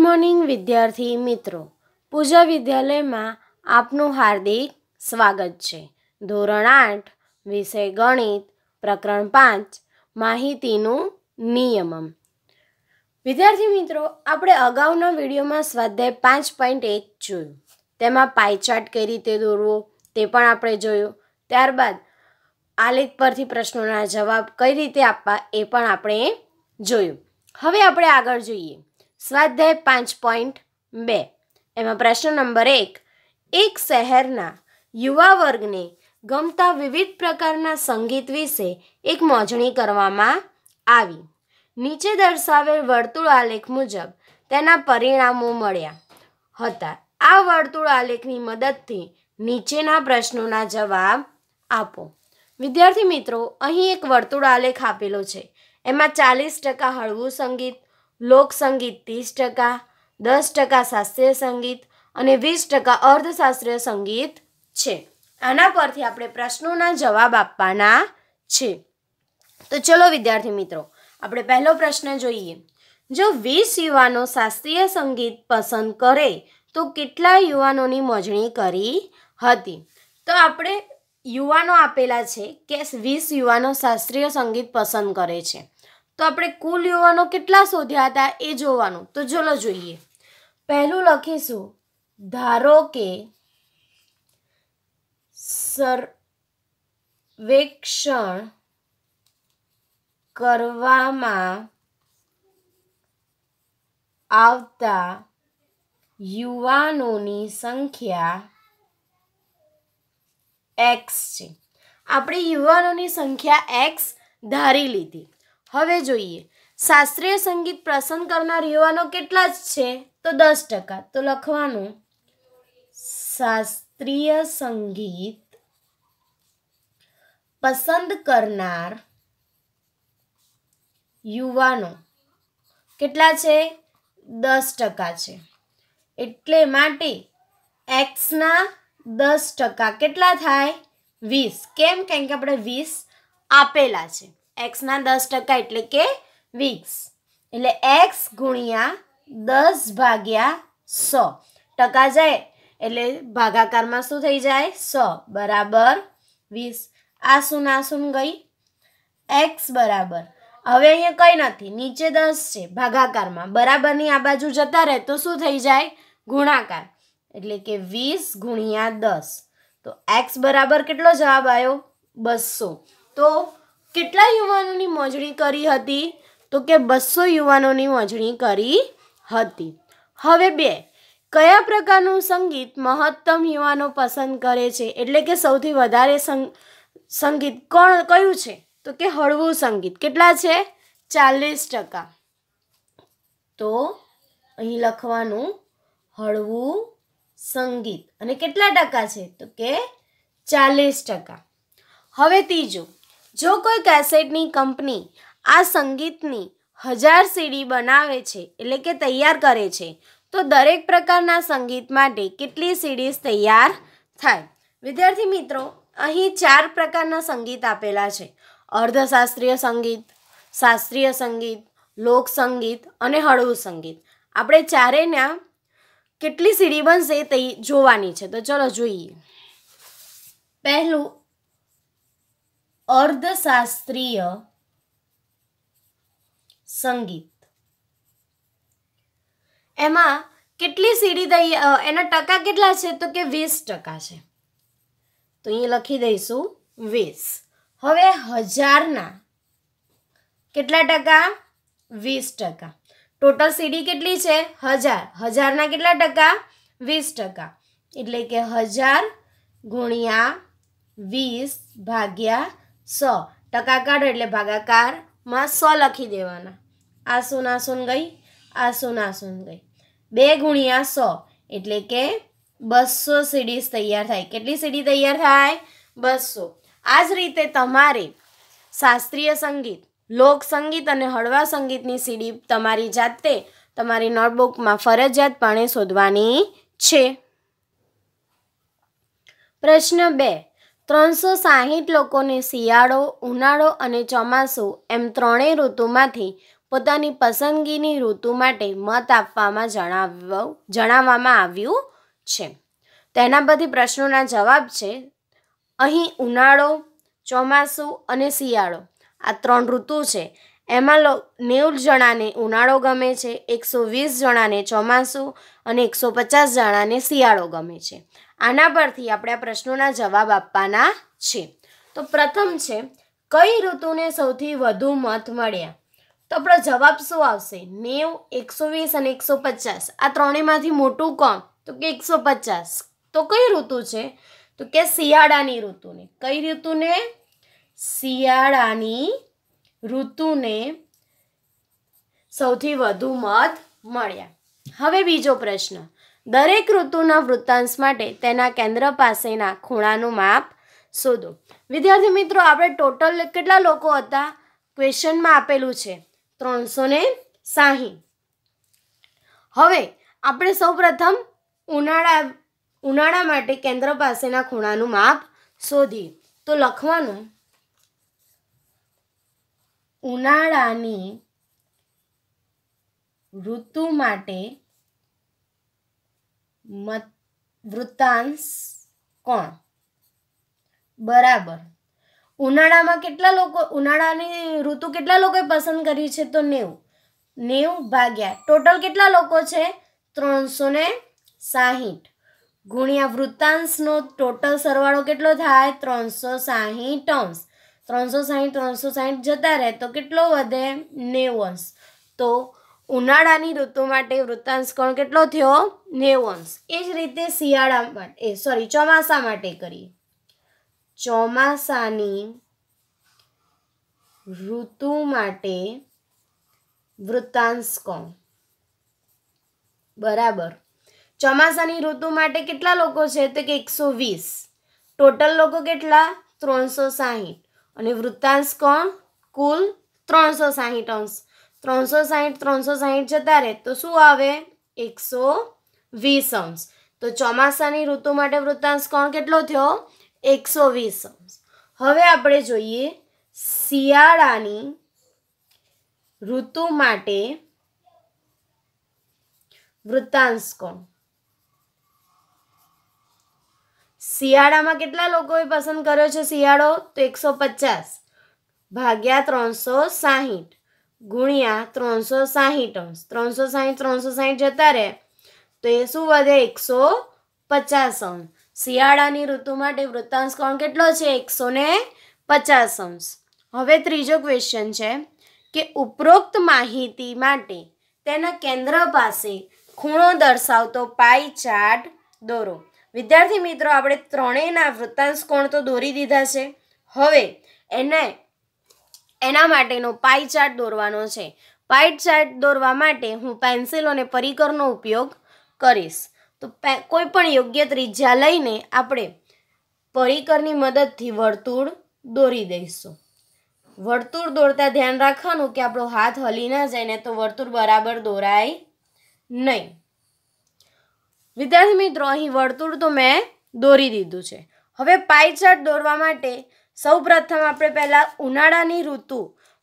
good morning વિદ્યાર્થી મિત્રો પૂજા વિદ્યાલયમાં આપનું હાર્દિક સ્વાગત છે ધોરણ આઠ વિષય ગણિત પ્રકરણ પાંચ માહિતીનું નિયમન વિદ્યાર્થી મિત્રો આપણે અગાઉના વિડીયોમાં સ્વાધ્યાય પાંચ પોઈન્ટ એક જોયું તેમાં પાયચાર્ટ કઈ રીતે દોરવો તે પણ આપણે જોયું ત્યારબાદ આલેખ પરથી પ્રશ્નોના જવાબ કઈ રીતે આપવા એ પણ આપણે જોયું હવે આપણે આગળ જોઈએ સ્વાધ્યાય પાંચ પોઈન્ટ બે એમાં પ્રશ્ન નંબર એક એક શહેરના યુવા વર્ગને ગમતા વિવિધ પ્રકારના સંગીત વિશે એક મોજણી કરવામાં આવી નીચે દર્શાવેલ વર્તુળ આલેખ મુજબ તેના પરિણામો મળ્યા હતા આ વર્તુળ આલેખની મદદથી નીચેના પ્રશ્નોના જવાબ આપો વિદ્યાર્થી મિત્રો અહીં એક વર્તુળ આલેખ આપેલો છે એમાં ચાલીસ ટકા હળવું સંગીત લોક સંગીત ત્રીસ ટકા દસ ટકા શાસ્ત્રીય સંગીત અને વીસ ટકા અર્ધશાસ્ત્રીય સંગીત છે આના પરથી આપણે પ્રશ્નોના જવાબ આપવાના છે તો ચલો વિદ્યાર્થી મિત્રો આપણે પહેલો પ્રશ્ન જોઈએ જો વીસ યુવાનો શાસ્ત્રીય સંગીત પસંદ કરે તો કેટલા યુવાનોની મોજણી કરી હતી તો આપણે યુવાનો આપેલા છે કે વીસ યુવાનો શાસ્ત્રીય સંગીત પસંદ કરે છે તો આપણે કુલ યુવાનો કેટલા શોધ્યા હતા એ જોવાનું તો ચલો જોઈએ પહેલું લખીશું ધારો કે સર્વેક્ષણ કરવામાં આવતા યુવાનોની સંખ્યા એક્સ છે આપણે યુવાનોની સંખ્યા એક્સ ધારી લીધી હવે જોઈએ શાસ્ત્રીય સંગીત પસંદ કરનાર યુવાનો કેટલા જ છે તો દસ ટકા તો લખવાનું શાસ્ત્રીય સંગીત પસંદ કરનાર યુવાનો કેટલા છે દસ ટકા છે એટલે માટે એક્સના દસ ટકા કેટલા થાય વીસ કેમ કેમ કે આપણે વીસ આપેલા છે એક્સના દસ ટકા એટલે કે વીક્સ એટલે એક્સ ગુણ્યા દસ ભાગ્યા સો ટકા જાય એટલે ભાગાકારમાં શું થઈ જાય સો બરાબર વીસ આ શું ના શું ગઈ એક્સ બરાબર હવે અહીંયા કંઈ નથી નીચે દસ છે ભાગાકારમાં બરાબરની આ બાજુ જતા રહે તો શું થઈ જાય ગુણાકાર એટલે કે વીસ ગુણ્યા દસ તો એક્સ બરાબર કેટલો જવાબ આવ્યો બસો તો કેટલા યુવાનોની મોજણી કરી હતી તો કે બસો યુવાનોની મોજણી કરી હતી હવે બે કયા પ્રકારનું સંગીત મહત્તમ યુવાનો પસંદ કરે છે એટલે કે સૌથી વધારે સંગીત કોણ કયું છે તો કે હળવું સંગીત કેટલા છે ચાલીસ ટકા તો અહીં લખવાનું હળવું સંગીત અને કેટલા ટકા છે તો કે ચાલીસ ટકા હવે ત્રીજું જો કોઈ કેસેટની કંપની આ સંગીતની હજાર સીડી બનાવે છે એટલે કે તૈયાર કરે છે તો દરેક પ્રકારના સંગીત માટે કેટલી સીડીઝ તૈયાર થાય વિદ્યાર્થી મિત્રો અહીં ચાર પ્રકારના સંગીત આપેલા છે અર્ધશાસ્ત્રીય સંગીત શાસ્ત્રીય સંગીત લોક સંગીત અને હળવું સંગીત આપણે ચારેના કેટલી સીડી બનશે તે જોવાની છે તો ચલો જોઈએ પહેલું અર્ધશાસ્ત્રીય સંગીત એમાં કેટલી સીડી દઈએ એના ટકા કેટલા છે તો કે વીસ ટકા છે તો અહીં લખી દઈશું વીસ હવે હજારના કેટલા ટકા વીસ ટકા ટોટલ સીડી કેટલી છે હજાર હજારના કેટલા ટકા વીસ ટકા એટલે કે હજાર ગુણ્યા વીસ ભાગ્યા સો ટકા કાઢો એટલે ભાગાકારમાં સો લખી દેવાના આસુન આસુન ગઈ આસુન આસુન ગઈ બે ગુણ્યા સો એટલે કે બસો સીડીઝ તૈયાર થાય કેટલી સીડી તૈયાર થાય બસો આ જ રીતે તમારે શાસ્ત્રીય સંગીત લોક સંગીત અને હળવા સંગીતની સીડી તમારી જાતે તમારી નોટબુકમાં ફરજિયાતપણે શોધવાની છે પ્રશ્ન બે ત્રણસો સાહીઠ લોકોને શિયાળો ઉનાળો અને ચોમાસું એમ ત્રણેય ઋતુમાંથી પોતાની પસંદગીની ઋતુ માટે મત આપવામાં જણાવ જણાવવામાં આવ્યું છે તેના બધી પ્રશ્નોના જવાબ છે અહીં ઉનાળો ચોમાસું અને શિયાળો આ ત્રણ ઋતુ છે એમાં લો નેવું જણાને ઉનાળો ગમે છે એકસો વીસ જણાને ચોમાસું અને એકસો પચાસ જણાને શિયાળો ગમે છે આના પરથી આપણે આ પ્રશ્નોના જવાબ આપવાના છે તો પ્રથમ છે કઈ ઋતુને સૌથી વધુ મત મળ્યા તો આપણો જવાબ શું આવશે નેવ એકસો વીસ અને એકસો પચાસ આ ત્રણેયમાંથી મોટું કોણ તો કે એકસો પચાસ તો કઈ ઋતુ છે તો કે શિયાળાની ઋતુને કઈ ઋતુને શિયાળાની ઋતુને સૌથી વધુ મત મળ્યા હવે બીજો પ્રશ્ન દરેક ઋતુના વૃત્તાંશ માટે તેના કેન્દ્ર પાસેના ખૂણાનું માપ શોધો વિદ્યાર્થી મિત્રો આપણે ટોટલ કેટલા લોકો હતા ક્વેશ્ચનમાં આપેલું છે ત્રણસો ને હવે આપણે સૌ પ્રથમ ઉનાળા ઉનાળા માટે કેન્દ્ર પાસેના ખૂણાનું માપ શોધીએ તો લખવાનું ઉનાળાની ઋતુ માટે મત વૃત્તાંશ કોણ બરાબર ઉનાળામાં કેટલા લોકો ઉનાળાની ઋતુ કેટલા લોકોએ પસંદ કરી છે તો નેવું નેવું ભાગ્યા ટોટલ કેટલા લોકો છે ત્રણસો ને સાહીઠ ગુણ્યા વૃત્તાંશનો ટોટલ સરવાળો કેટલો થાય ત્રણસો સાહીઠ અંશ ત્રણસો સાહીઠ ત્રણસો સાહીઠ જતા રહે તો કેટલો વધે નેવું અંશ તો ઉનાળાની ઋતુ માટે વૃત્તાંશ કોણ કેટલો થયો નેવું એ જ રીતે શિયાળા માટે સોરી ચોમાસા માટે કરી ચોમાસાની ઋતુ માટે વૃત્તાંશ કોણ બરાબર ચોમાસાની ઋતુ માટે કેટલા લોકો છે તો કે એકસો વીસ ટોટલ લોકો કેટલા ત્રણસો સાહીઠ અને વૃત્તાંશ કોણ કુલ ત્રણસો સાહીઠ અંશ ત્રણસો સાહીઠ ત્રણસો સાહીઠ જતા રહે તો શું આવે એકસો વીસ અંશ તો ચોમાસાની ઋતુ માટે વૃત્તાંશ કોણ કેટલો થયો એકસો વીસ અંશ હવે આપણે જોઈએ શિયાળાની ઋતુ માટે વૃત્તાંશ કોણ શિયાળામાં કેટલા લોકોએ પસંદ કર્યો છે શિયાળો તો એકસો પચાસ ભાગ્યા ત્રણસો સાહીઠ ગુણ્યા ત્રણસો સાહીઠ અંશ ત્રણસો સાહીઠ ત્રણસો સાહીઠ જતા રહે તો એ શું વધે એકસો પચાસ અંશ શિયાળાની ઋતુ માટે વૃત્તાંશ કોણ કેટલો છે એકસો ને પચાસ અંશ હવે ત્રીજો ક્વેશ્ચન છે કે ઉપરોક્ત માહિતી માટે તેના કેન્દ્ર પાસે ખૂણો દર્શાવતો પાઈ ચાર્ટ દોરો વિદ્યાર્થી મિત્રો આપણે ત્રણેયના વૃત્તાંશ કોણ તો દોરી દીધા છે હવે એને એના માટેનો પાઈ ચાર્ટ દોરવાનો છે પાઈ ચાર્ટ દોરવા માટે હું પેન્સિલ અને પરિકરનો ઉપયોગ કરીશ તો કોઈ પણ યોગ્ય ત્રિજ્યા લઈને આપણે પરિકરની મદદથી વર્તુળ દોરી દઈશું વર્તુળ દોરતા ધ્યાન રાખવાનું કે આપણો હાથ હલી ના જાય ને તો વર્તુળ બરાબર દોરાય નહીં વિદ્યાર્થી મિત્રો અહીં વર્તુળ તો મેં દોરી દીધું છે હવે પાઈ ચાર્ટ દોરવા માટે સૌપ્રથમ આપણે પહેલાં ઉનાળાની ઋતુ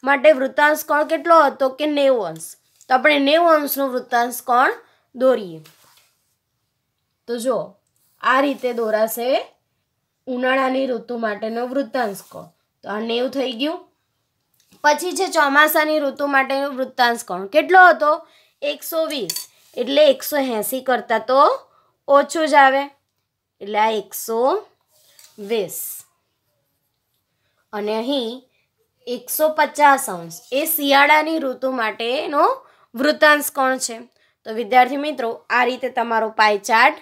માટે વૃત્તાંશ કોણ કેટલો હતો કે નેવું અંશ તો આપણે નેવું અંશનો વૃત્તાંશ કોણ દોરીએ તો જો આ રીતે દોરાશે ઉનાળાની ઋતુ માટેનો વૃત્તાંશ કોણ તો આ નેવું થઈ ગયું પછી છે ચોમાસાની ઋતુ માટેનો વૃત્તાંશ કોણ કેટલો હતો એકસો વીસ એટલે એકસો એંસી કરતાં તો ઓછું જ આવે એટલે આ એકસો વીસ અને અહીં એકસો પચાસ અંશ એ શિયાળાની ઋતુ માટેનો વૃત્તાંશ કોણ છે તો વિદ્યાર્થી મિત્રો આ રીતે તમારો પાય ચાર્ટ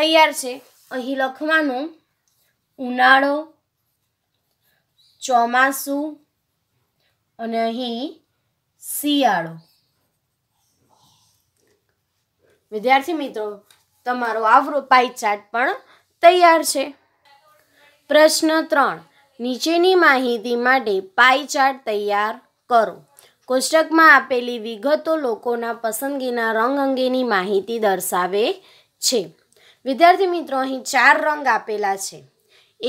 તૈયાર છે અહીં લખવાનું ઉનાળો ચોમાસું અને અહીં શિયાળો વિદ્યાર્થી મિત્રો તમારો આવરો પાઈ ચાર્ટ પણ તૈયાર છે પ્રશ્ન ત્રણ નીચેની માહિતી માટે પાઈ ચાર્ટ તૈયાર કરો કોષ્ટકમાં આપેલી વિગતો લોકોના પસંદગીના રંગ અંગેની માહિતી દર્શાવે છે વિદ્યાર્થી મિત્રો અહીં ચાર રંગ આપેલા છે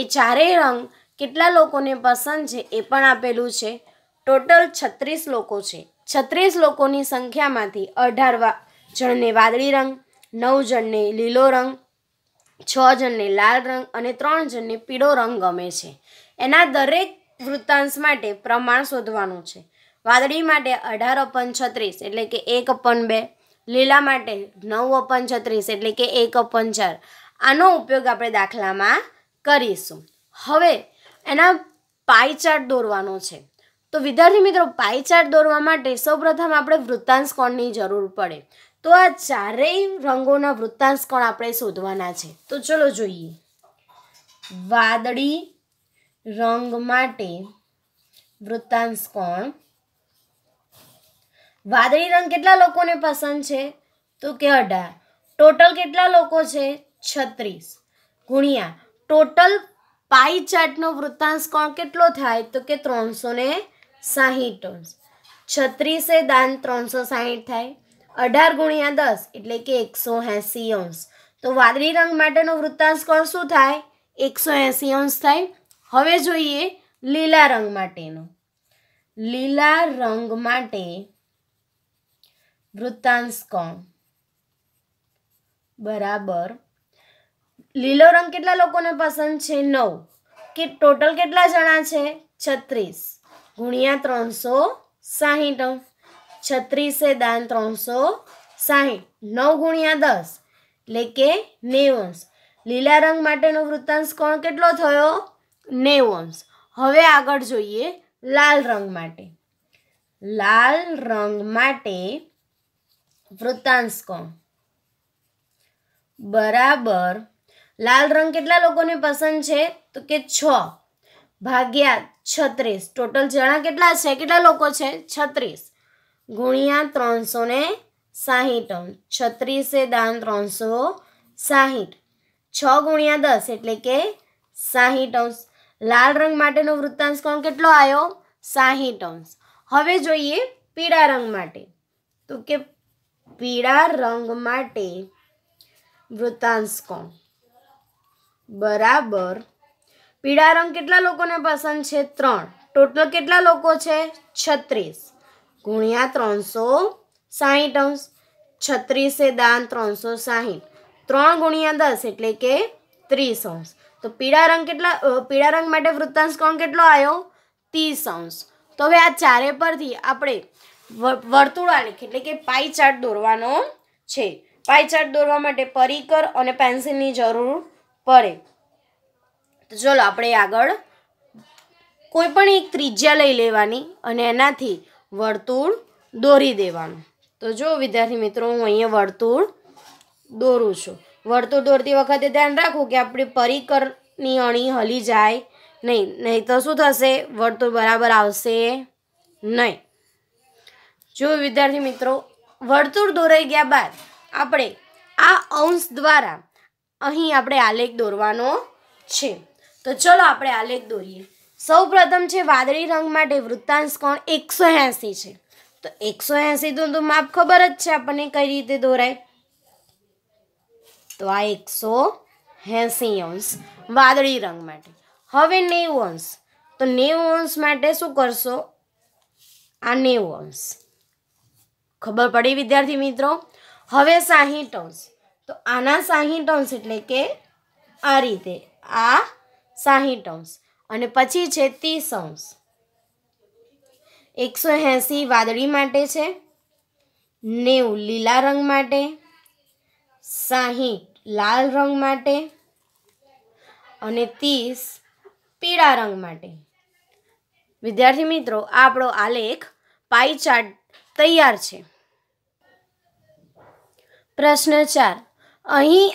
એ ચારેય રંગ કેટલા લોકોને પસંદ છે એ પણ આપેલું છે ટોટલ છત્રીસ લોકો છે છત્રીસ લોકોની સંખ્યામાંથી અઢાર જણને વાદળી રંગ નવ જણને લીલો રંગ છ જણને લાલ રંગ અને ત્રણ જણને પીળો રંગ ગમે છે એના દરેક વૃત્તાંશ માટે પ્રમાણ શોધવાનું છે વાદળી માટે અઢાર અપન છત્રીસ એટલે કે એક અપન બે લીલા માટે નવ અપન છત્રીસ એટલે કે એક અપન ચાર આનો ઉપયોગ આપણે દાખલામાં કરીશું હવે એના પાઈ ચાર્ટ દોરવાનો છે તો વિદ્યાર્થી મિત્રો પાઈ ચાર્ટ દોરવા માટે સૌપ્રથમ આપણે વૃત્તાંશ કોણની જરૂર પડે તો આ ચારેય રંગોના વૃત્તાંશ કોણ આપણે શોધવાના છે તો ચલો જોઈએ વાદળી રંગ માટે વૃત્તાંશ કોણ વાદળી રંગ કેટલા લોકોને પસંદ છે તો કે અઢાર ટોટલ કેટલા લોકો છે છત્રીસ ગુણ્યા ટોટલ પાઈ ચાર્ટનો વૃત્તાંશ કોણ કેટલો થાય તો કે ત્રણસો ને સાહીઠ છત્રીસે દાન ત્રણસો સાહીઠ થાય અઢાર ગુણ્યા દસ એટલે કે એકસો એંશી અંશ તો વાદળી રંગ માટેનો વૃત્તાંશ કોણ શું થાય એકસો એંશી અંશ થાય હવે જોઈએ લીલા રંગ માટેનો લીલા રંગ માટે વૃત્તાંશ કોણ બરાબર લીલો રંગ કેટલા લોકોને પસંદ છે નવ કે ટોટલ કેટલા જણા છે છત્રીસ ગુણ્યા ત્રણસો સાહીઠ છત્રીસે દાન ત્રણસો સાહીઠ નવ ગુણ્યા દસ એટલે કે નેવંશ લીલા રંગ માટેનો વૃત્તાંશ કોણ કેટલો થયો નેવોન્સ હવે આગળ જોઈએ લાલ રંગ માટે લાલ રંગ માટે વૃત્તાંશ બરાબર લાલ રંગ કેટલા લોકોને પસંદ છે તો કે છ ભાગ્યા છત્રીસ ટોટલ જણા કેટલા છે કેટલા લોકો છે છત્રીસ ગુણ્યા ત્રણસો ને સાહીઠ છત્રીસે દાન ત્રણસો સાહીઠ છ ગુણ્યા દસ એટલે કે સાહીઠ અંશ લાલ રંગ માટેનો વૃત્તાંશ કોણ કેટલો આવ્યો સાહીઠ અંશ હવે જોઈએ પીળા રંગ માટે તો કે પીળા રંગ માટે વૃત્તાંશ કોણ બરાબર પીળા રંગ કેટલા લોકોને પસંદ છે ત્રણ ટોટલ કેટલા લોકો છે છત્રીસ ગુણ્યા ત્રણસો સાહીઠ અંશ છત્રીસે દાન ત્રણસો સાહીઠ ત્રણ ગુણ્યા દસ એટલે કે ત્રીસ અંશ તો પીળા રંગ કેટલા પીળા રંગ માટે વૃત્તાંશ કોણ કેટલો આવ્યો ત્રીસ અંશ તો હવે આ ચારે પરથી આપણે વર્તુળાલેખ એટલે કે પાઈ ચાર્ટ દોરવાનો છે પાઈ ચાર્ટ દોરવા માટે પરિકર અને પેન્સિલની જરૂર પડે તો ચલો આપણે આગળ કોઈ પણ એક ત્રિજ્યા લઈ લેવાની અને એનાથી વર્તુળ દોરી દેવાનું તો જો વિદ્યાર્થી મિત્રો હું અહીંયા વર્તુળ દોરું છું વર્તુળ દોરતી વખતે ધ્યાન રાખવું કે આપણી પરિકરની અણી હલી જાય નહીં નહીં તો શું થશે વર્તુળ બરાબર આવશે નહીં જો વિદ્યાર્થી મિત્રો વર્તુળ દોરાઈ ગયા બાદ આપણે આ અંશ દ્વારા અહીં આપણે આલેખ દોરવાનો છે તો ચલો આપણે આલેખ દોરીએ સૌ પ્રથમ છે વાદળી રંગ માટે વૃત્તાંશ કોણ એકસો એંસી છે તો એકસો એંસી તો માપ ખબર જ છે આપણને કઈ રીતે દોરાય તો આ એકસો એંસી અંશ વાદળી રંગ માટે હવે નેવું અંશ તો નેવું અંશ માટે શું કરશો આ નેવું અંશ ખબર પડી વિદ્યાર્થી મિત્રો હવે સાહીઠ અંશ તો આના સાહીઠ અંશ એટલે કે આ રીતે આ સાહીઠ અંશ અને પછી છે ત્રીસ અંશ એકસો એંસી વાદળી માટે છે નેવું લીલા રંગ માટે સાહીઠ લાલ રંગ માટે અને ત્રીસ પીળા રંગ માટે વિદ્યાર્થી મિત્રો આપણો આલેખ પાઈ ચાર્ટ તૈયાર છે પ્રશ્ન ચાર અહીં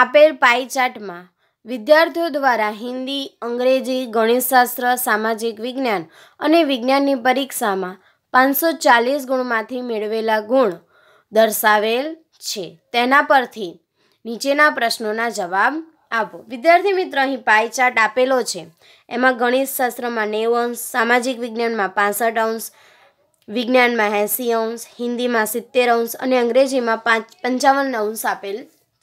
આપેલ પાઈ ચાર્ટમાં વિદ્યાર્થીઓ દ્વારા હિન્દી અંગ્રેજી ગણિતશાસ્ત્ર સામાજિક વિજ્ઞાન અને વિજ્ઞાનની પરીક્ષામાં પાંચસો ચાલીસ ગુણમાંથી મેળવેલા ગુણ દર્શાવેલ છે તેના પરથી નીચેના પ્રશ્નોના જવાબ આપો વિદ્યાર્થી મિત્ર અહીં પાઈ ચાર્ટ આપેલો છે એમાં ગણિત શાસ્ત્રમાં નેવ અંશ સામાજિક વિજ્ઞાનમાં પાસઠ અંશ વિજ્ઞાનમાં એંસી અંશ હિન્દીમાં સિત્તેર અંશ અને અંગ્રેજીમાં પાંચ પંચાવન અંશ આપેલ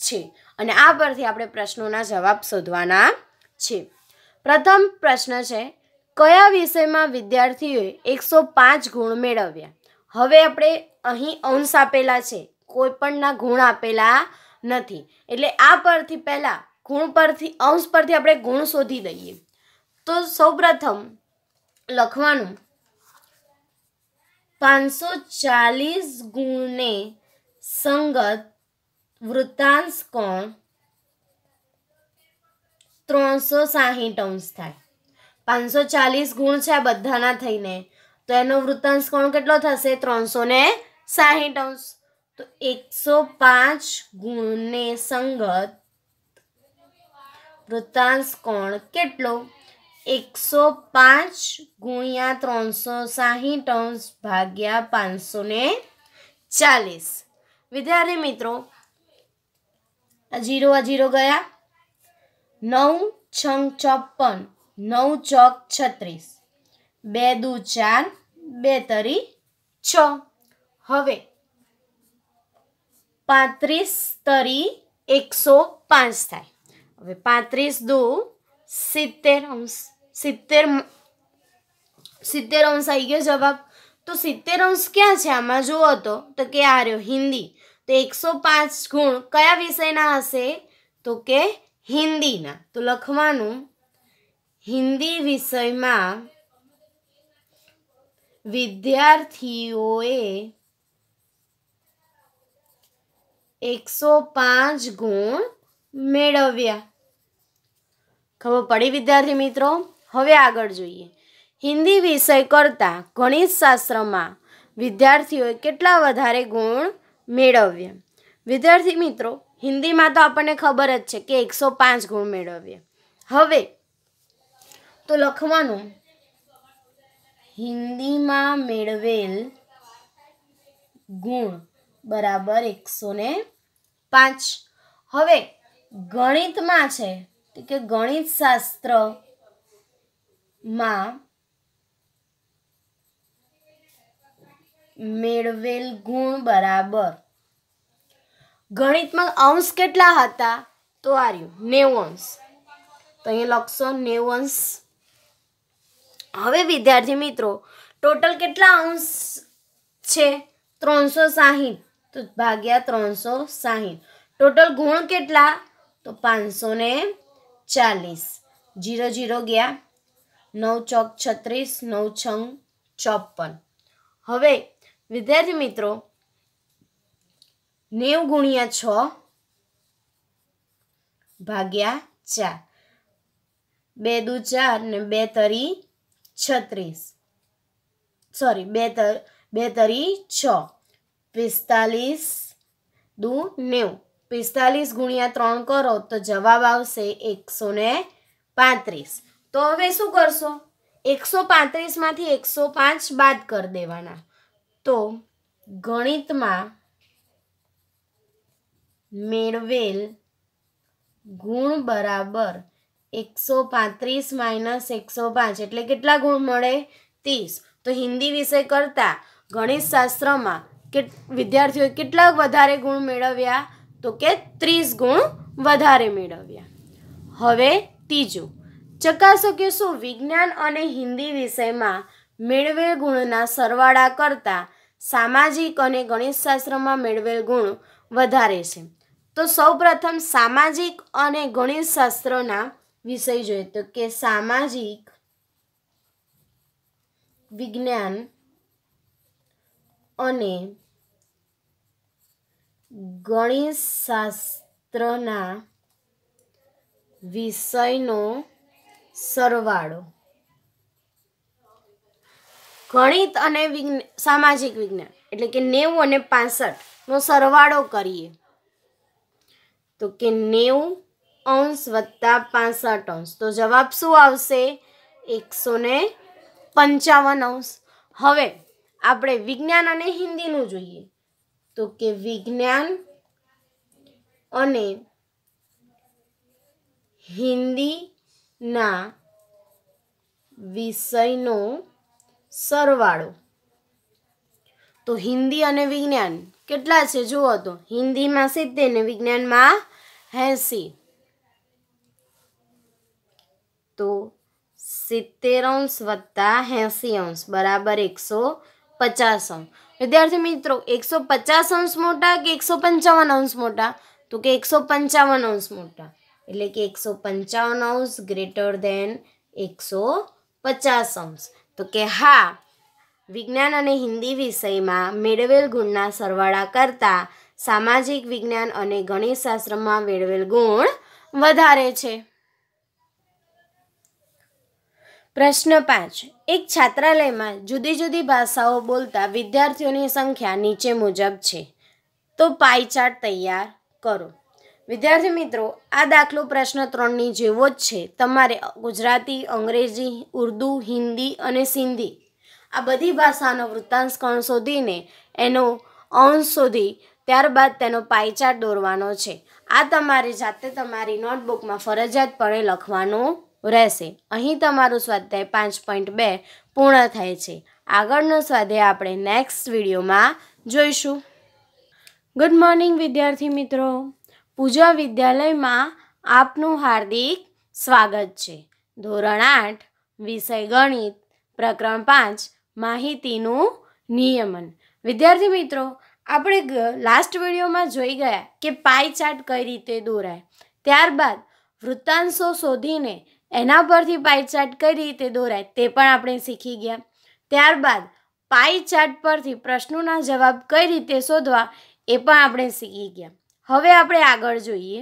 છે અને આ પરથી આપણે પ્રશ્નોના જવાબ શોધવાના છે પ્રથમ પ્રશ્ન છે કયા વિષયમાં વિદ્યાર્થીઓએ એકસો પાંચ ગુણ મેળવ્યા હવે આપણે અહીં અંશ આપેલા છે કોઈપણના ગુણ આપેલા નથી એટલે આ પરથી પહેલાં ગુણ પરથી અંશ પરથી આપણે ગુણ શોધી દઈએ તો સૌપ્રથમ લખવાનું પાંચસો ચાલીસ ગુણને સંગત વૃત્તાંશ કોણ ત્રણસો સાહીઠ અંશ થાય પાંચસો ચાલીસ ગુણ છે આ બધાના થઈને તો એનો વૃત્તાંશ કોણ કેટલો થશે ત્રણસો ને સાહીઠ અંશ તો એકસો પાંચ ગુણને સંગત વૃત્તાંશ કોણ કેટલો એકસો પાંચ ગુણ્યા ત્રણસો સાહીઠ અંશ ભાગ્યા પાંચસો ને ચાલીસ વિદ્યાર્થી મિત્રો આ જીરો આ જીરો ગયા નવ છંગ ચોપન નવ ચોક છત્રીસ બે દુ ચાર બે તરી છ હવે પાંત્રીસ તરી એકસો પાંચ થાય હવે પાંત્રીસ દુ સિત્તેર અંશ સિત્તેર સિત્તેર અંશ આવી ગયો જવાબ તો સિત્તેર અંશ ક્યાં છે આમાં જુઓ તો તો કે આ રહ્યો હિન્દી તો એકસો પાંચ ગુણ કયા વિષયના હશે તો કે હિન્દીના તો લખવાનું હિન્દી વિષયમાં વિદ્યાર્થીઓએ એકસો પાંચ ગુણ મેળવ્યા ખબર પડી વિદ્યાર્થી મિત્રો હવે આગળ જોઈએ હિન્દી વિષય કરતાં ગણિતશાસ્ત્રમાં વિદ્યાર્થીઓએ કેટલા વધારે ગુણ મેળવ્યા વિદ્યાર્થી મિત્રો હિન્દીમાં તો આપણને ખબર જ છે કે એકસો પાંચ ગુણ મેળવ્યા હવે તો લખવાનું હિન્દીમાં મેળવેલ ગુણ બરાબર એકસો ને પાંચ હવે ગણિતમાં છે કે ગણિતશાસ્ત્ર માં મેળવેલ ગુણ બરાબર ગણિતમાં અંશ કેટલા હતા તો આર્યું નેવું અંશ તો અહીંયા લખશો નેવું અંશ હવે વિદ્યાર્થી મિત્રો ટોટલ કેટલા અંશ છે ત્રણસો સાહીઠ તો ભાગ્યા ત્રણસો સાહીઠ ટોટલ ગુણ કેટલા તો પાંચસો ને ચાલીસ જીરો જીરો ગયા નવ ચોક છત્રીસ નવ છંગ ચોપન હવે વિદ્યાર્થી મિત્રો નેવ ગુણ્યા છ ભાગ્યા ચાર બે દુ ચાર ને બે તરી છત્રીસ સોરી બે તર બે તરી છ પિસ્તાલીસ દુ નેવું પિસ્તાલીસ ગુણ્યા ત્રણ કરો તો જવાબ આવશે એકસો ને પાંત્રીસ તો હવે શું કરશો એકસો પાંત્રીસમાંથી એકસો પાંચ બાદ કરી દેવાના તો ગણિતમાં મેળવેલ ગુણ બરાબર એકસો પાંત્રીસ માઇનસ એકસો પાંચ એટલે કેટલા ગુણ મળે ત્રીસ તો હિન્દી વિષય કરતાં ગણિતશાસ્ત્રમાં કે વિદ્યાર્થીઓએ કેટલા વધારે ગુણ મેળવ્યા તો કે ત્રીસ ગુણ વધારે મેળવ્યા હવે ત્રીજું ચકાસો કે શું વિજ્ઞાન અને હિન્દી વિષયમાં મેળવેલ ગુણના સરવાળા કરતાં સામાજિક અને ગણિતશાસ્ત્રમાં મેળવેલ ગુણ વધારે છે તો સૌપ્રથમ સામાજિક અને ગણિતશાસ્ત્રના વિષય જોઈએ તો કે સામાજિક વિજ્ઞાન અને ગણિતશાસ્ત્રના વિષયનો સરવાળો ગણિત અને સામાજિક વિજ્ઞાન એટલે કે નેવું અને પાસઠનો સરવાળો કરીએ તો કે નેવું અંશ વત્તા પાસઠ અંશ તો જવાબ શું આવશે એકસો ને પંચાવન અંશ હવે આપણે વિજ્ઞાન અને હિન્દીનું જોઈએ તો કે વિજ્ઞાન અને હિન્દીના વિષયનો સરવાળો તો હિન્દી અને વિજ્ઞાન કેટલા છે જુઓ તો હિન્દીમાં સિત્તેર ને વિજ્ઞાનમાં એસી તો સિત્તેર અંશ વત્તા એસી અંશ બરાબર એકસો પચાસ અંશ વિદ્યાર્થી મિત્રો એકસો પચાસ અંશ મોટા કે એકસો પંચાવન અંશ મોટા તો કે એકસો પંચાવન અંશ મોટા એટલે કે એકસો પંચાવન અંશ ગ્રેટર ધેન એકસો પચાસ અંશ તો કે હા વિજ્ઞાન અને હિન્દી વિષયમાં મેળવેલ ગુણના સરવાળા કરતાં સામાજિક વિજ્ઞાન અને ગણિતશાસ્ત્રમાં મેળવેલ ગુણ વધારે છે પ્રશ્ન પાંચ એક છાત્રાલયમાં જુદી જુદી ભાષાઓ બોલતા વિદ્યાર્થીઓની સંખ્યા નીચે મુજબ છે તો પાઈ તૈયાર કરો વિદ્યાર્થી મિત્રો આ દાખલો પ્રશ્ન ત્રણની જેવો જ છે તમારે ગુજરાતી અંગ્રેજી ઉર્દુ હિન્દી અને સિંધી આ બધી ભાષાનો વૃત્તાંશ વૃત્તાંશકણ શોધીને એનો અંશ શોધી ત્યારબાદ તેનો પાઈચાર્ટ દોરવાનો છે આ તમારે જાતે તમારી નોટબુકમાં ફરજિયાતપણે લખવાનો રહેશે અહીં તમારો સ્વાધ્યાય પાંચ પોઈન્ટ બે પૂર્ણ થાય છે આગળનો સ્વાધ્યાય આપણે નેક્સ્ટ વિડીયોમાં જોઈશું ગુડ મોર્નિંગ વિદ્યાર્થી મિત્રો પૂજા વિદ્યાલયમાં આપનું હાર્દિક સ્વાગત છે ધોરણ આઠ વિષય ગણિત પ્રકરણ પાંચ માહિતીનું નિયમન વિદ્યાર્થી મિત્રો આપણે લાસ્ટ વિડીયોમાં જોઈ ગયા કે પાઈ ચાર્ટ કઈ રીતે દોરાય ત્યારબાદ વૃત્તાંશો શોધીને એના પરથી પાઈ ચાર્ટ કઈ રીતે દોરાય તે પણ આપણે શીખી ગયા ત્યારબાદ પાઈ ચાર્ટ પરથી પ્રશ્નોના જવાબ કઈ રીતે શોધવા એ પણ આપણે શીખી ગયા હવે આપણે આગળ જોઈએ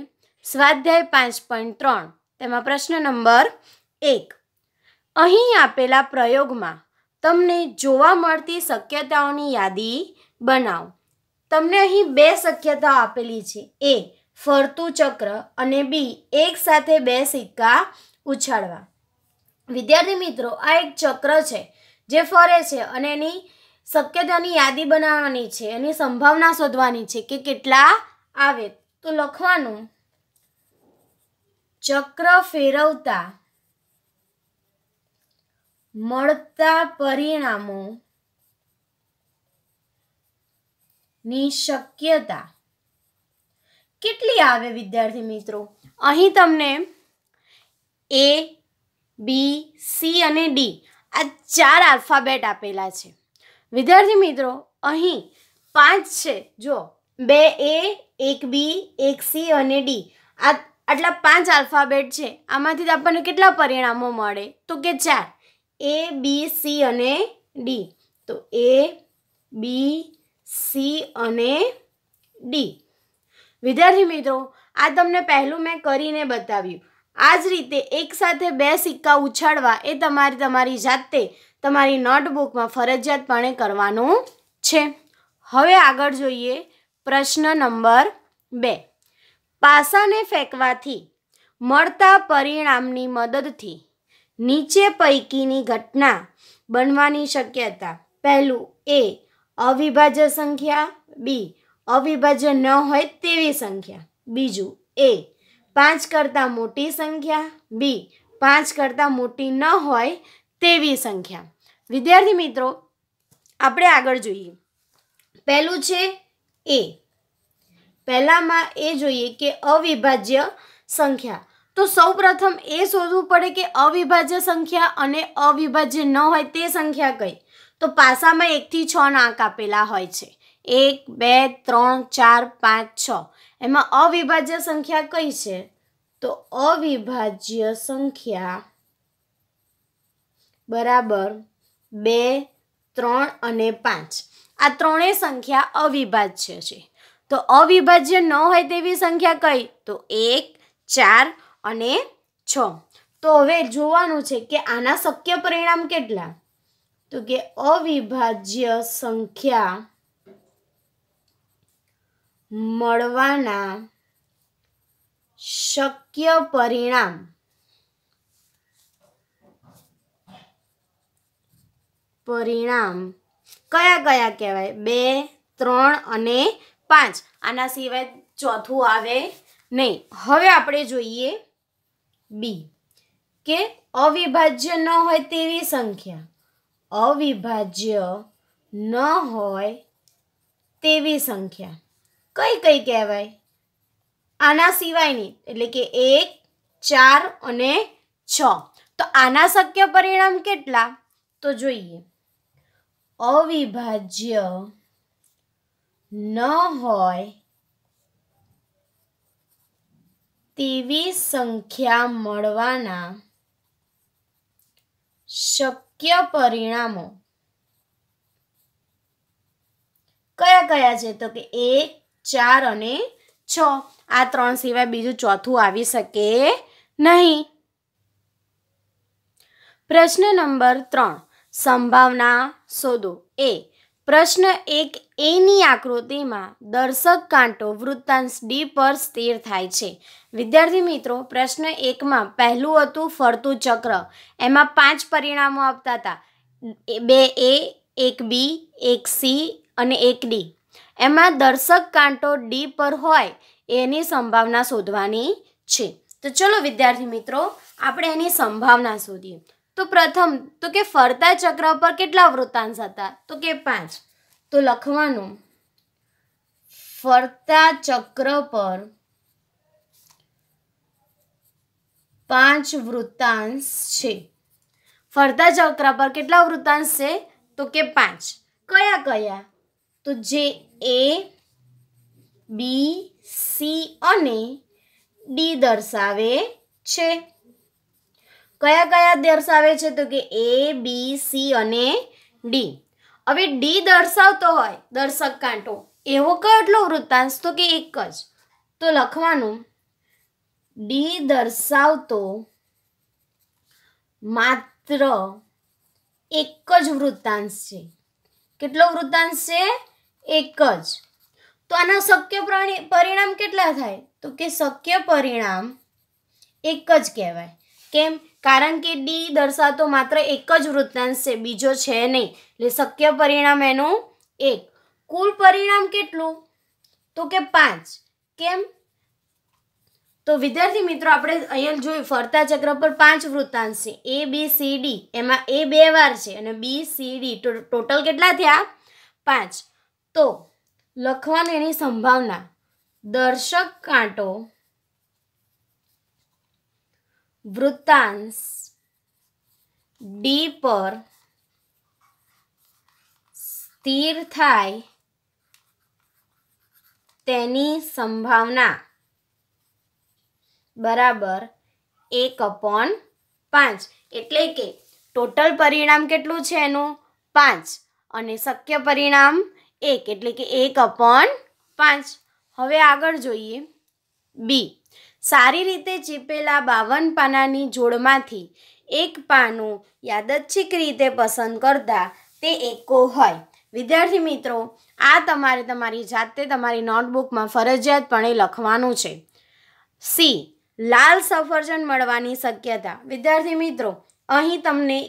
સ્વાધ્યાય પાંચ પોઈન્ટ ત્રણ તેમાં પ્રશ્ન નંબર એક અહીં આપેલા પ્રયોગમાં તમને જોવા મળતી શક્યતાઓની યાદી બનાવો તમને અહીં બે શક્યતાઓ આપેલી છે એ ફરતું ચક્ર અને બી એક સાથે બે સિક્કા ઉછાળવા વિદ્યાર્થી મિત્રો આ એક ચક્ર છે જે ફરે છે અને એની શક્યતાની યાદી બનાવવાની છે એની સંભાવના શોધવાની છે કે કેટલા આવે તો લખવાનું ચક્ર ફેરવતા મળતા પરિણામો ની શક્યતા કેટલી આવે વિદ્યાર્થી મિત્રો અહીં તમને એ બી સી અને ડી આ ચાર આલ્ફાબેટ આપેલા છે વિદ્યાર્થી મિત્રો અહીં પાંચ છે જો બે એ એક બી એક સી અને ડી આ આટલા પાંચ આલ્ફાબેટ છે આમાંથી આપણને કેટલા પરિણામો મળે તો કે ચાર એ બી સી અને ડી તો એ બી સી અને ડી વિદ્યાર્થી મિત્રો આ તમને પહેલું મેં કરીને બતાવ્યું આ જ રીતે એકસાથે બે સિક્કા ઉછાળવા એ તમારે તમારી જાતે તમારી નોટબુકમાં ફરજિયાતપણે કરવાનું છે હવે આગળ જોઈએ પ્રશ્ન નંબર બે પાસાને ફેંકવાથી મળતા પરિણામની મદદથી નીચે પૈકીની ઘટના બનવાની શક્યતા પહેલું એ અવિભાજ્ય સંખ્યા બી અવિભાજ્ય ન હોય તેવી સંખ્યા બીજું એ પાંચ કરતાં મોટી સંખ્યા બી પાંચ કરતાં મોટી ન હોય તેવી સંખ્યા વિદ્યાર્થી મિત્રો આપણે આગળ જોઈએ પહેલું છે એ પહેલામાં એ જોઈએ કે અવિભાજ્ય સંખ્યા તો સૌપ્રથમ એ શોધવું પડે કે અવિભાજ્ય સંખ્યા અને અવિભાજ્ય ન હોય તે સંખ્યા કઈ તો પાસામાં એકથી છ આંક આપેલા હોય છે એક બે ત્રણ ચાર પાંચ છ એમાં અવિભાજ્ય સંખ્યા કઈ છે તો અવિભાજ્ય સંખ્યા બરાબર બે ત્રણ અને પાંચ આ ત્રણેય સંખ્યા અવિભાજ્ય છે તો અવિભાજ્ય ન હોય તેવી સંખ્યા કઈ તો એક ચાર અને છ તો હવે જોવાનું છે કે આના શક્ય પરિણામ કેટલા તો કે અવિભાજ્ય સંખ્યા મળવાના શક્ય પરિણામ પરિણામ કયા કયા કહેવાય બે ત્રણ અને પાંચ આના સિવાય ચોથું આવે નહીં હવે આપણે જોઈએ બી કે અવિભાજ્ય ન હોય તેવી સંખ્યા અવિભાજ્ય ન હોય તેવી સંખ્યા કઈ કઈ કહેવાય આના સિવાયની એટલે કે એક ચાર અને છ તો આના શક્ય પરિણામ કેટલા તો જોઈએ અવિભાજ્ય ન હોય તેવી સંખ્યા મળવાના શક્ય પરિણામો કયા કયા છે તો કે એક ચાર અને છ આ ત્રણ સિવાય બીજું ચોથું આવી શકે નહીં પ્રશ્ન નંબર ત્રણ સંભાવના શોધો એ પ્રશ્ન એક એની આકૃતિમાં દર્શક કાંટો વૃત્તાંશ ડી પર સ્થિર થાય છે વિદ્યાર્થી મિત્રો પ્રશ્ન એકમાં પહેલું હતું ફરતું ચક્ર એમાં પાંચ પરિણામો આપતા હતા બે એ એક બી એક સી અને એક ડી એમાં દર્શક કાંટો ડી પર હોય એની સંભાવના શોધવાની છે તો ચલો વિદ્યાર્થી મિત્રો આપણે એની સંભાવના શોધીએ તો પ્રથમ તો કે ફરતા ચક્ર પર કેટલા વૃત્તાંશ હતા તો કે પાંચ તો લખવાનું ફરતા ચક્ર પર પાંચ વૃત્તાંશ છે ફરતા ચક્ર પર કેટલા વૃત્તાંશ છે તો કે પાંચ કયા કયા તો જે એ બી સી અને ડી દર્શાવે છે કયા કયા દર્શાવે છે તો કે એ બી સી અને ડી હવે ડી દર્શાવતો હોય દર્શક કાંટો એવો કેટલો વૃત્તાંશ તો કે એક જ તો લખવાનું ડી દર્શાવતો માત્ર એક જ વૃત્તાંશ છે કેટલો વૃત્તાંશ છે એક જ તો આના શક્ય પરિણામ કેટલા થાય તો કે શક્ય પરિણામ એક જ કહેવાય કેમ કારણ કે ડી દર્શાવતો માત્ર એક જ વૃત્તાંશ છે બીજો છે નહીં એટલે શક્ય પરિણામ એનું એક કુલ પરિણામ કેટલું તો કે પાંચ કેમ તો વિદ્યાર્થી મિત્રો આપણે અહીંયા જોયું ફરતા ચક્ર પર પાંચ વૃત્તાંશ છે એ બી સી ડી એમાં એ બે વાર છે અને બી સી ડી ટોટલ કેટલા થયા પાંચ તો લખવાની એની સંભાવના દર્શક કાંટો વૃત્તાંશ ડી પર સ્થિર થાય તેની સંભાવના બરાબર એક અપોન પાંચ એટલે કે ટોટલ પરિણામ કેટલું છે એનું પાંચ અને શક્ય પરિણામ એક એટલે કે એક અપોન પાંચ હવે આગળ જોઈએ બી સારી રીતે ચીપેલા બાવન પાનાની જોડમાંથી એક પાનું યાદચ્છિક રીતે પસંદ કરતા તે એકો હોય વિદ્યાર્થી મિત્રો આ તમારે તમારી જાતે તમારી નોટબુકમાં ફરજિયાતપણે લખવાનું છે સી લાલ સફરજન મળવાની શક્યતા વિદ્યાર્થી મિત્રો અહીં તમને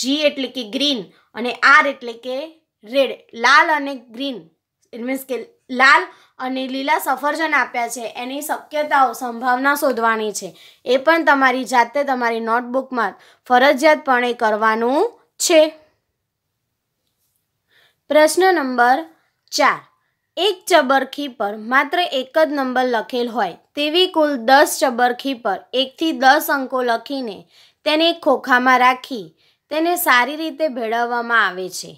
જી એટલે કે ગ્રીન અને આર એટલે કે રેડ લાલ અને ગ્રીન મીન્સ કે લાલ અને લીલા સફરજન આપ્યા છે એની શક્યતાઓ સંભાવના શોધવાની છે એ પણ તમારી જાતે તમારી નોટબુકમાં ફરજિયાતપણે કરવાનું છે પ્રશ્ન નંબર ચાર એક ચબરખી પર માત્ર એક જ નંબર લખેલ હોય તેવી કુલ દસ ચબરખી પર એકથી દસ અંકો લખીને તેને ખોખામાં રાખી તેને સારી રીતે ભેળવવામાં આવે છે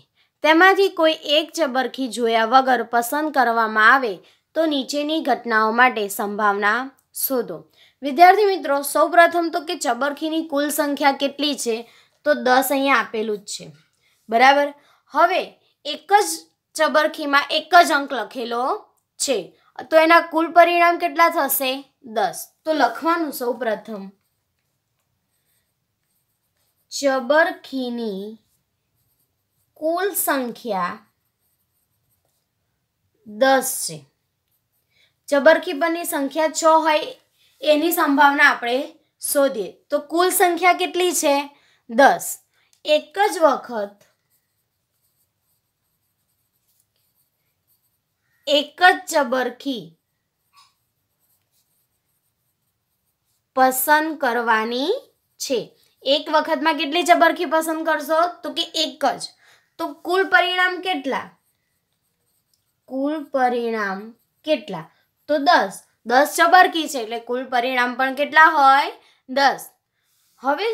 તેમાંથી કોઈ એક ચબરખી જોયા વગર પસંદ કરવામાં આવે તો નીચેની ઘટનાઓ માટે સંભાવના શોધો વિદ્યાર્થી મિત્રો સૌપ્રથમ તો કે ચબરખીની કુલ સંખ્યા કેટલી છે તો દસ અહીંયા આપેલું જ છે બરાબર હવે એક જ ચબરખીમાં એક જ અંક લખેલો છે તો એના કુલ પરિણામ કેટલા થશે દસ તો લખવાનું સૌ પ્રથમ ચબરખીની કુલ સંખ્યા દસ છે ચબરખીબરની સંખ્યા છ હોય એની સંભાવના આપણે શોધીએ તો કુલ સંખ્યા કેટલી છે દસ એક જ વખત એક જ ચબરખી પસંદ કરવાની છે એક વખતમાં કેટલી ચબરખી પસંદ કરશો તો કે એક જ તો કુલ પરિણામ કેટલા કુલ પરિણામ કેટલા તો દસ દસ ચબરકી છે એટલે કુલ પરિણામ પણ કેટલા હોય દસ હવે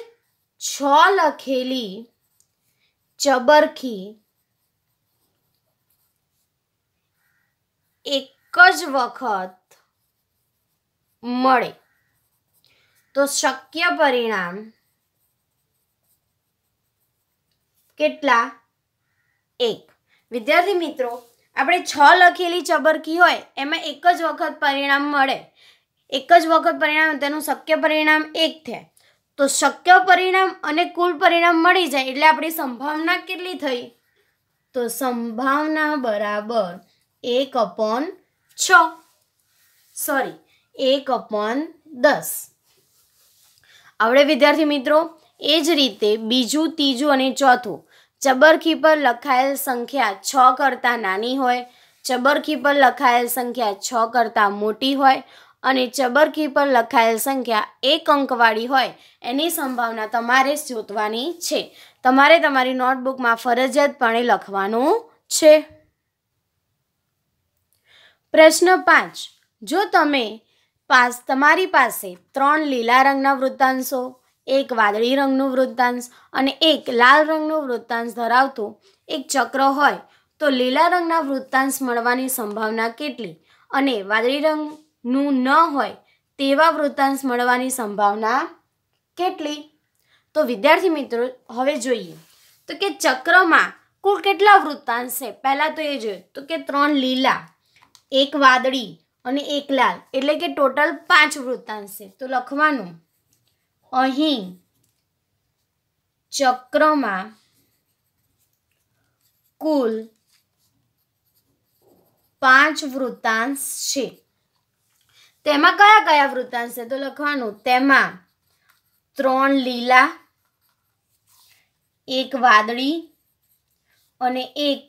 છ લખેલી ચબરખી એક જ વખત મળે તો શક્ય પરિણામ કેટલા એક વિદ્યાર્થી મિત્રો આપણે છ લખેલી ચબરકી હોય એમાં એક જ વખત પરિણામ મળે એક જ વખત પરિણામ તેનું શક્ય પરિણામ એક થાય તો શક્ય પરિણામ અને કુલ પરિણામ મળી જાય એટલે આપણી સંભાવના કેટલી થઈ તો સંભાવના બરાબર એક અપોન છ સોરી એક અપોન દસ આવડે વિદ્યાર્થી મિત્રો એ જ રીતે બીજું ત્રીજું અને ચોથું ચબરખી પર લખાયેલ સંખ્યા છ કરતાં નાની હોય ચબરખી પર લખાયેલ સંખ્યા છ કરતાં મોટી હોય અને ચબરખી પર લખાયેલ સંખ્યા એક અંકવાળી હોય એની સંભાવના તમારે શોધવાની છે તમારે તમારી નોટબુકમાં ફરજિયાતપણે લખવાનું છે પ્રશ્ન પાંચ જો તમે પાસ તમારી પાસે ત્રણ લીલા રંગના વૃત્તાંશો એક વાદળી રંગનું વૃત્તાંશ અને એક લાલ રંગનું વૃત્તાંશ ધરાવતું એક ચક્ર હોય તો લીલા રંગના વૃત્તાંશ મળવાની સંભાવના કેટલી અને વાદળી રંગનું ન હોય તેવા વૃત્તાંશ મળવાની સંભાવના કેટલી તો વિદ્યાર્થી મિત્રો હવે જોઈએ તો કે ચક્રમાં કુલ કેટલા વૃત્તાંશ છે પહેલાં તો એ જોઈએ તો કે ત્રણ લીલા એક વાદળી અને એક લાલ એટલે કે ટોટલ પાંચ વૃત્તાંશ છે તો લખવાનું અહીં ચક્રમાં કુલ પાંચ વૃત્તાંશ છે તેમાં કયા કયા વૃત્તાંશ છે તો લખવાનું તેમાં ત્રણ લીલા એક વાદળી અને એક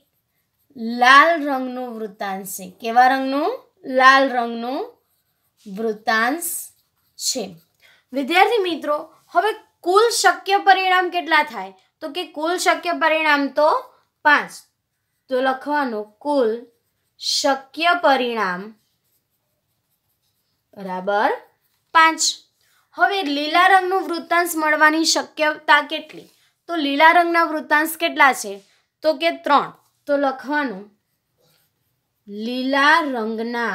લાલ રંગનું વૃત્તાંશ છે કેવા રંગનું લાલ રંગનું વૃત્તાંશ છે વિદ્યાર્થી મિત્રો હવે કુલ શક્ય પરિણામ કેટલા થાય તો કે કુલ શક્ય પરિણામ તો પાંચ તો લખવાનું કુલ શક્ય પરિણામ બરાબર પાંચ હવે લીલા રંગનું વૃત્તાંશ મળવાની શક્યતા કેટલી તો લીલા રંગના વૃત્તાંશ કેટલા છે તો કે ત્રણ તો લખવાનું લીલા રંગના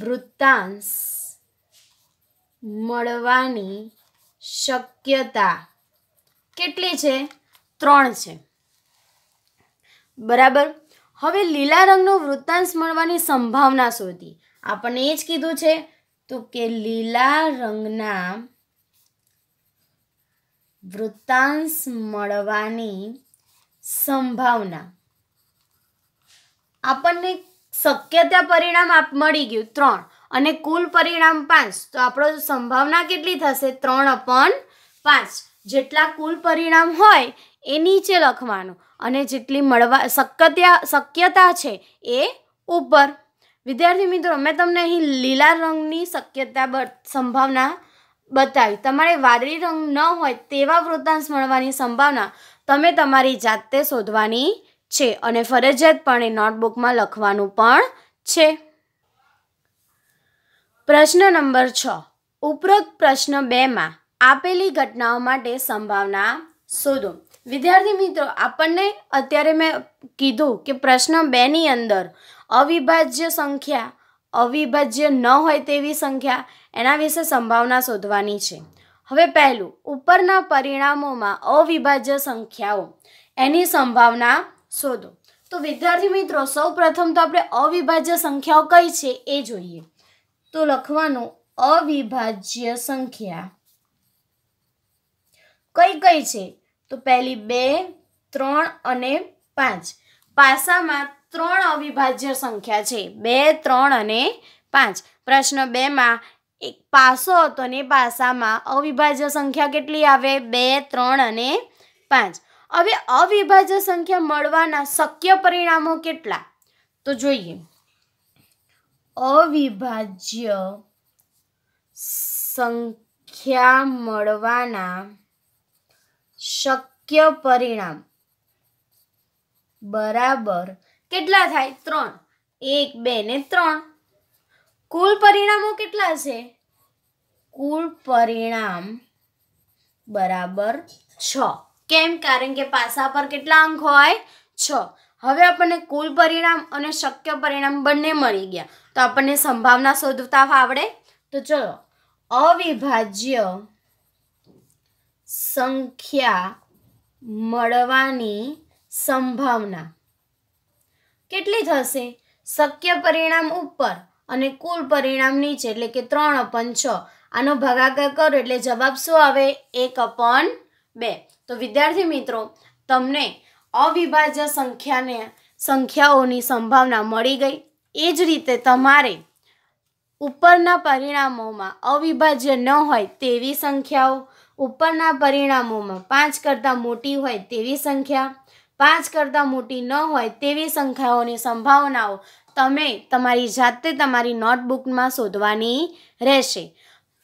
વૃત્તાંશ મળવાની શક્યતા કેટલી છે ત્રણ છે બરાબર હવે લીલા રંગનો વૃત્તાંશ મળવાની સંભાવના શોધી આપણને એ જ કીધું છે તો કે લીલા રંગના વૃત્તાંશ મળવાની સંભાવના આપણને શક્યતા પરિણામ આપ મળી ગયું ત્રણ અને કુલ પરિણામ પાંચ તો આપણો સંભાવના કેટલી થશે ત્રણ અપન પાંચ જેટલા કુલ પરિણામ હોય એ નીચે લખવાનું અને જેટલી મળવા શક્યતા શક્યતા છે એ ઉપર વિદ્યાર્થી મિત્રો મેં તમને અહીં લીલા રંગની શક્યતા સંભાવના બતાવી તમારે વાદળી રંગ ન હોય તેવા વૃત્તાંશ મળવાની સંભાવના તમે તમારી જાતે શોધવાની છે અને ફરજિયાતપણે નોટબુકમાં લખવાનું પણ છે પ્રશ્ન નંબર છ ઉપરોક્ત પ્રશ્ન બેમાં આપેલી ઘટનાઓ માટે સંભાવના શોધો વિદ્યાર્થી મિત્રો આપણને અત્યારે મેં કીધું કે પ્રશ્ન બેની અંદર અવિભાજ્ય સંખ્યા અવિભાજ્ય ન હોય તેવી સંખ્યા એના વિશે સંભાવના શોધવાની છે હવે પહેલું ઉપરના પરિણામોમાં અવિભાજ્ય સંખ્યાઓ એની સંભાવના શોધો તો વિદ્યાર્થી મિત્રો સૌ પ્રથમ તો આપણે અવિભાજ્ય સંખ્યાઓ કઈ છે એ જોઈએ તો લખવાનું અવિભાજ્ય સંખ્યા કઈ કઈ છે તો પહેલી બે ત્રણ અને પાંચ પાસામાં ત્રણ અવિભાજ્ય સંખ્યા છે બે ત્રણ અને પાંચ પ્રશ્ન બેમાં એક પાસો હતો ને પાસામાં અવિભાજ્ય સંખ્યા કેટલી આવે બે ત્રણ અને પાંચ હવે અવિભાજ્ય સંખ્યા મળવાના શક્ય પરિણામો કેટલા તો જોઈએ અવિભાજ્ય સંખ્યા મળવાના શક્ય પરિણામ બરાબર કેટલા થાય ત્રણ એક બે ને ત્રણ કુલ પરિણામો કેટલા છે કુલ પરિણામ બરાબર છ કેમ કારણ કે પાસા પર કેટલા અંક હોય છ હવે આપણને કુલ પરિણામ અને શક્ય પરિણામ બંને મળી ગયા તો આપણને સંભાવના શોધતા ફાવડે તો ચલો અવિભાજ્ય સંખ્યા મળવાની સંભાવના કેટલી થશે શક્ય પરિણામ ઉપર અને કુલ પરિણામ નીચે એટલે કે ત્રણ અપન છ આનો ભાગાકાર કરો એટલે જવાબ શું આવે એક અપન બે તો વિદ્યાર્થી મિત્રો તમને અવિભાજ્ય સંખ્યાને સંખ્યાઓની સંભાવના મળી ગઈ એ જ રીતે તમારે ઉપરના પરિણામોમાં અવિભાજ્ય ન હોય તેવી સંખ્યાઓ ઉપરના પરિણામોમાં પાંચ કરતાં મોટી હોય તેવી સંખ્યા પાંચ કરતાં મોટી ન હોય તેવી સંખ્યાઓની સંભાવનાઓ તમે તમારી જાતે તમારી નોટબુકમાં શોધવાની રહેશે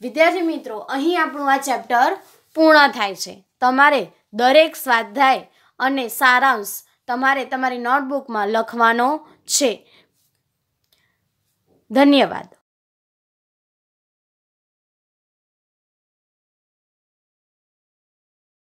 વિદ્યાર્થી મિત્રો અહીં આપણું આ ચેપ્ટર પૂર્ણ થાય છે તમારે દરેક સ્વાધ્યાય અને સારાંશ તમારે તમારી નોટબુકમાં લખવાનો છે ધન્યવાદ